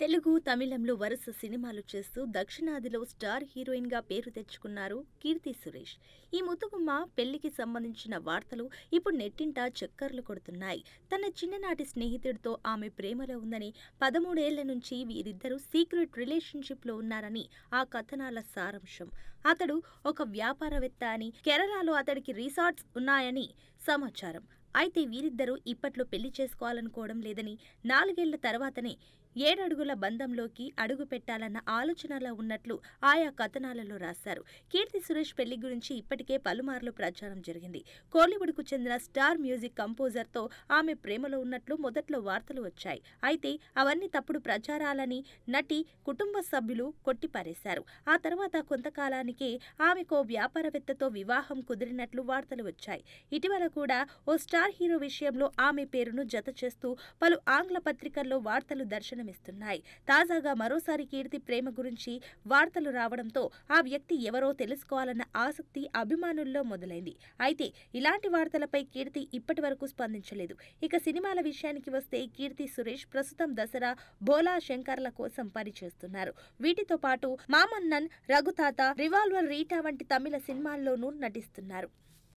తెలుగు తమిళంలో వరుస సినిమాలు చేస్తూ దక్షిణాదిలో స్టార్ హీరోయిన్గా పేరు తెచ్చుకున్నారు కీర్తి సురేష్ ఈ ముతుగుమ్మ పెళ్లికి సంబంధించిన వార్తలు ఇప్పుడు నెట్టింట చక్కర్లు కొడుతున్నాయి తన చిన్ననాటి స్నేహితుడితో ఆమె ప్రేమలో ఉందని పదమూడేళ్ల నుంచి వీరిద్దరూ సీక్రెట్ రిలేషన్షిప్లో ఉన్నారని ఆ కథనాల సారాంశం అతడు ఒక వ్యాపారవేత్త అని కేరళలో అతడికి రిసార్ట్స్ ఉన్నాయని సమాచారం అయితే వీరిద్దరూ ఇప్పట్లో పెళ్లి చేసుకోవాలనుకోవడం లేదని నాలుగేళ్ల తర్వాతనే ఏడడుగుల బంధంలోకి అడుగు పెట్టాలన్న ఆలోచనలో ఉన్నట్లు ఆయా కథనాలలో రాశారు కీర్తి సురేష్ పెళ్లి గురించి ఇప్పటికే పలుమార్లు ప్రచారం జరిగింది కోలీవుడ్కు చెందిన స్టార్ మ్యూజిక్ కంపోజర్తో ఆమె ప్రేమలో ఉన్నట్లు మొదట్లో వార్తలు వచ్చాయి అయితే అవన్నీ తప్పుడు ప్రచారాలని నటి కుటుంబ సభ్యులు కొట్టిపారేశారు ఆ తర్వాత కొంతకాలానికే ఆమెకు వ్యాపారవేత్తతో వివాహం కుదిరినట్లు వార్తలు వచ్చాయి ఇటీవల కూడా ఓ స్టార్ స్టార్ హీరో విషయంలో ఆమె పేరును జత చేస్తూ పలు ఆంగ్ల పత్రికల్లో వార్తలు దర్శనమిస్తున్నాయి తాజాగా మరోసారి కీర్తి ప్రేమ గురించి వార్తలు రావడంతో ఆ వ్యక్తి ఎవరో తెలుసుకోవాలన్న ఆసక్తి అభిమానుల్లో మొదలైంది అయితే ఇలాంటి వార్తలపై కీర్తి ఇప్పటి వరకు స్పందించలేదు ఇక సినిమాల విషయానికి వస్తే కీర్తి సురేష్ ప్రస్తుతం దసరా బోలా శంకర్ల కోసం పనిచేస్తున్నారు వీటితో పాటు మామన్నన్ రఘుతాత రివాల్వర్ రీటా వంటి తమిళ సినిమాల్లోనూ నటిస్తున్నారు